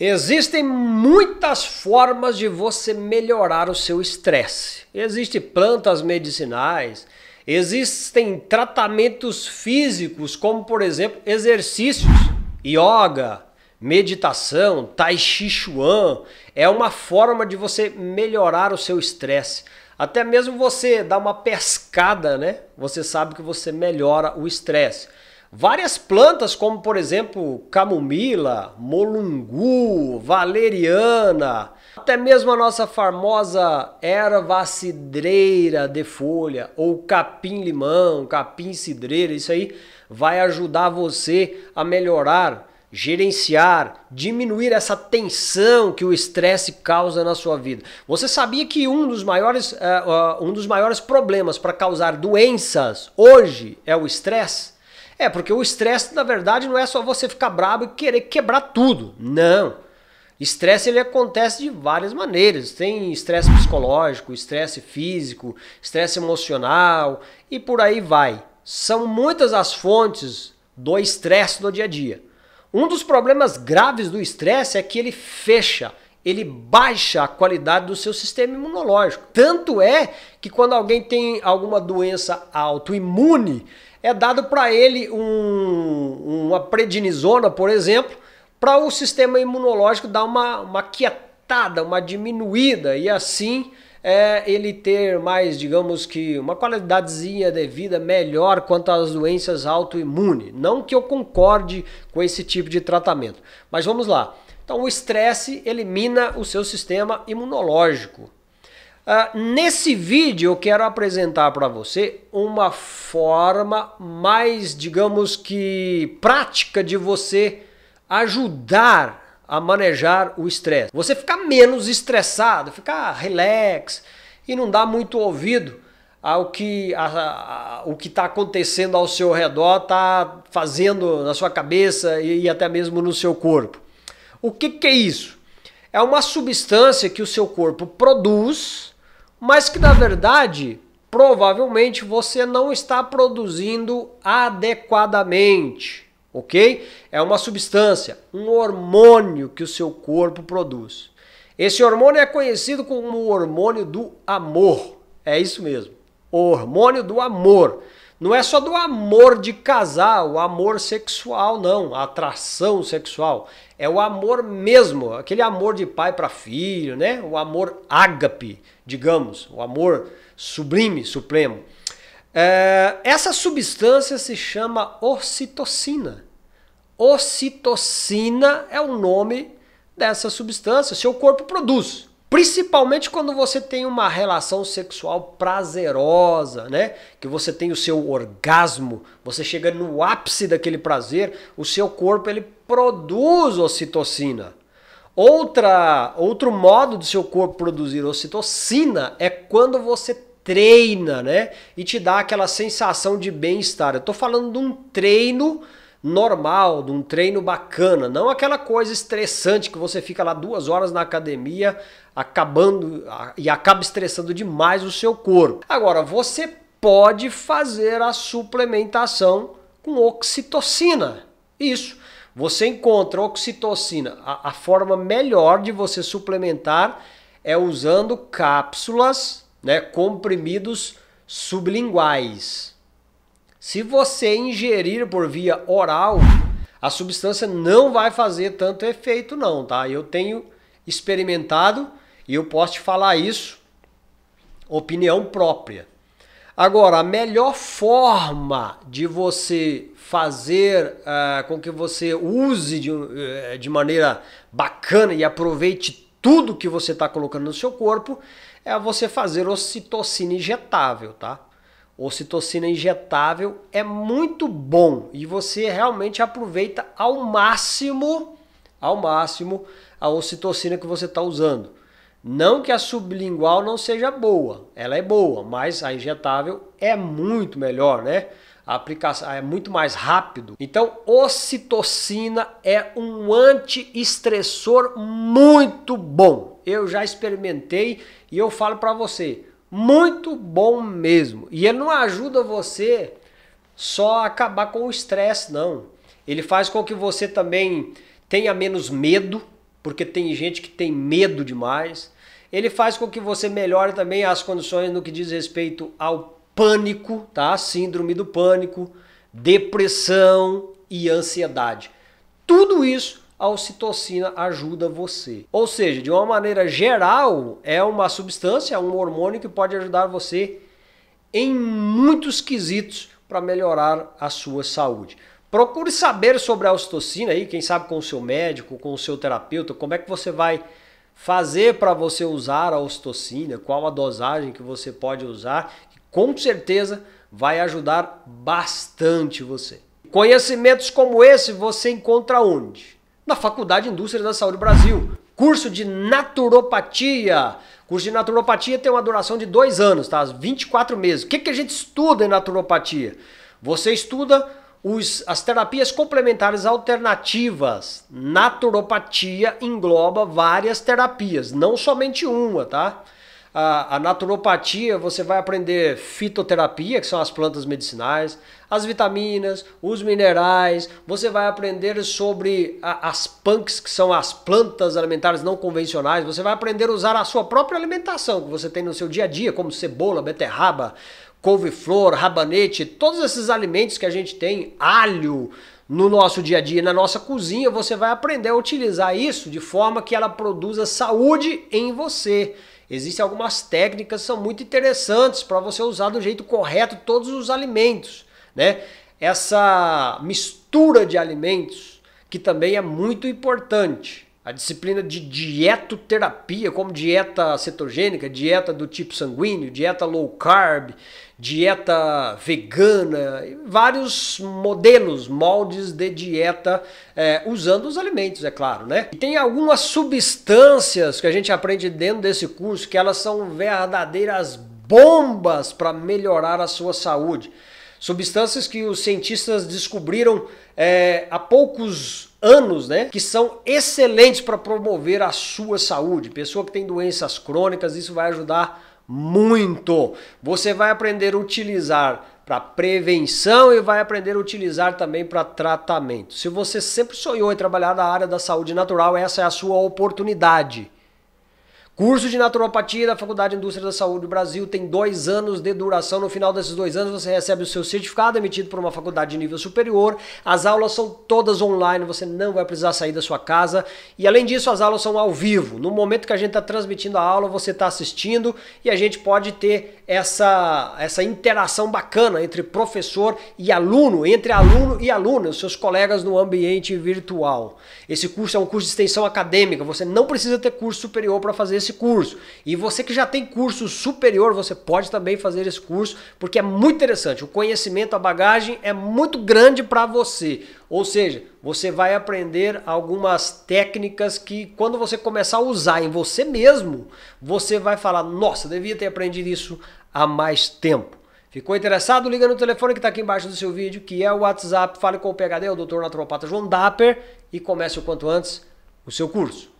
Existem muitas formas de você melhorar o seu estresse. Existem plantas medicinais, existem tratamentos físicos, como por exemplo exercícios, yoga, meditação, tai chi chuan. É uma forma de você melhorar o seu estresse. Até mesmo você dar uma pescada, né? Você sabe que você melhora o estresse. Várias plantas, como por exemplo camomila, molungu, valeriana, até mesmo a nossa famosa erva cidreira de folha, ou capim-limão, capim-cidreira, isso aí vai ajudar você a melhorar, gerenciar, diminuir essa tensão que o estresse causa na sua vida. Você sabia que um dos maiores, uh, uh, um dos maiores problemas para causar doenças hoje é o estresse? É, porque o estresse, na verdade, não é só você ficar brabo e querer quebrar tudo. Não. Estresse ele acontece de várias maneiras. Tem estresse psicológico, estresse físico, estresse emocional e por aí vai. São muitas as fontes do estresse no dia a dia. Um dos problemas graves do estresse é que ele fecha, ele baixa a qualidade do seu sistema imunológico. Tanto é que quando alguém tem alguma doença autoimune, é dado para ele um, uma prednisona, por exemplo, para o sistema imunológico dar uma, uma quietada, uma diminuída e assim é, ele ter mais, digamos que, uma qualidadezinha de vida melhor quanto às doenças autoimunes. Não que eu concorde com esse tipo de tratamento, mas vamos lá. Então o estresse elimina o seu sistema imunológico. Ah, nesse vídeo eu quero apresentar para você uma forma mais, digamos que, prática de você ajudar a manejar o estresse. Você ficar menos estressado, ficar relax e não dar muito ouvido ao que a, a, a, o que está acontecendo ao seu redor está fazendo na sua cabeça e, e até mesmo no seu corpo. O que, que é isso? É uma substância que o seu corpo produz, mas que na verdade provavelmente você não está produzindo adequadamente, ok? É uma substância, um hormônio que o seu corpo produz. Esse hormônio é conhecido como o hormônio do amor. É isso mesmo, o hormônio do amor não é só do amor de casal, o amor sexual, não, a atração sexual. É o amor mesmo, aquele amor de pai para filho, né? O amor ágape, digamos, o amor sublime, supremo. É, essa substância se chama ocitocina. Ocitocina é o nome dessa substância, seu corpo produz. Principalmente quando você tem uma relação sexual prazerosa, né? Que você tem o seu orgasmo, você chega no ápice daquele prazer, o seu corpo ele produz ocitocina. Outra, outro modo do seu corpo produzir ocitocina é quando você treina, né? E te dá aquela sensação de bem-estar. Eu tô falando de um treino normal, de um treino bacana, não aquela coisa estressante que você fica lá duas horas na academia acabando e acaba estressando demais o seu corpo. Agora, você pode fazer a suplementação com oxitocina. Isso. Você encontra oxitocina. A, a forma melhor de você suplementar é usando cápsulas, né, comprimidos sublinguais. Se você ingerir por via oral, a substância não vai fazer tanto efeito não, tá? Eu tenho experimentado e eu posso te falar isso, opinião própria. Agora, a melhor forma de você fazer uh, com que você use de, eh, de maneira bacana e aproveite tudo que você está colocando no seu corpo é você fazer ocitocina injetável, tá? ocitocina injetável é muito bom e você realmente aproveita ao máximo, ao máximo a ocitocina que você está usando. Não que a sublingual não seja boa, ela é boa, mas a injetável é muito melhor, né? A aplicação é muito mais rápido. Então, ocitocina é um antiestressor muito bom. Eu já experimentei e eu falo para você, muito bom mesmo. E ele não ajuda você só a acabar com o estresse, não. Ele faz com que você também tenha menos medo, porque tem gente que tem medo demais. Ele faz com que você melhore também as condições no que diz respeito ao pânico, tá? Síndrome do pânico, depressão e ansiedade. Tudo isso a ocitocina ajuda você. Ou seja, de uma maneira geral, é uma substância, um hormônio que pode ajudar você em muitos quesitos para melhorar a sua saúde. Procure saber sobre a ocitocina aí, quem sabe com o seu médico, com o seu terapeuta, como é que você vai fazer para você usar a ocitocina, qual a dosagem que você pode usar, que com certeza vai ajudar bastante você. Conhecimentos como esse você encontra onde? na Faculdade de Indústria da Saúde Brasil. Curso de naturopatia. Curso de naturopatia tem uma duração de dois anos, tá? 24 meses. O que, que a gente estuda em naturopatia? Você estuda os, as terapias complementares alternativas. Naturopatia engloba várias terapias, não somente uma, tá? a, a, naturopatia, você vai aprender fitoterapia, que são as plantas medicinais, as vitaminas, os minerais, você vai aprender sobre a, as punks, que são as plantas alimentares não convencionais, você vai aprender a usar a sua própria alimentação que você tem no seu dia a dia, como cebola, beterraba, couve-flor, rabanete, todos esses alimentos que a gente tem, alho, no nosso dia a dia, na nossa cozinha, você vai aprender a utilizar isso de forma que ela produza saúde em você Existem algumas técnicas que são muito interessantes para você usar do jeito correto todos os alimentos, né? Essa mistura de alimentos que também é muito importante a disciplina de dietoterapia, como dieta cetogênica, dieta do tipo sanguíneo, dieta low carb, dieta vegana, vários modelos, moldes de dieta é, usando os alimentos, é claro, né? E tem algumas substâncias que a gente aprende dentro desse curso que elas são verdadeiras bombas para melhorar a sua saúde. Substâncias que os cientistas descobriram é, há poucos anos, né? Que são excelentes para promover a sua saúde. Pessoa que tem doenças crônicas, isso vai ajudar muito. Você vai aprender a utilizar para prevenção e vai aprender a utilizar também para tratamento. Se você sempre sonhou em trabalhar na área da saúde natural, essa é a sua oportunidade. Curso de naturopatia da Faculdade de Indústria da Saúde do Brasil tem dois anos de duração. No final desses dois anos, você recebe o seu certificado emitido por uma faculdade de nível superior. As aulas são todas online, você não vai precisar sair da sua casa. E além disso, as aulas são ao vivo. No momento que a gente está transmitindo a aula, você está assistindo e a gente pode ter essa, essa interação bacana entre professor e aluno, entre aluno e aluna, seus colegas no ambiente virtual. Esse curso é um curso de extensão acadêmica, você não precisa ter curso superior para fazer esse esse curso. E você que já tem curso superior, você pode também fazer esse curso, porque é muito interessante. O conhecimento, a bagagem é muito grande para você. Ou seja, você vai aprender algumas técnicas que quando você começar a usar em você mesmo, você vai falar: "Nossa, devia ter aprendido isso há mais tempo". Ficou interessado? Liga no telefone que está aqui embaixo do seu vídeo, que é o WhatsApp. Fale com o PHD, o Dr. Naturopata João Dapper, e comece o quanto antes o seu curso.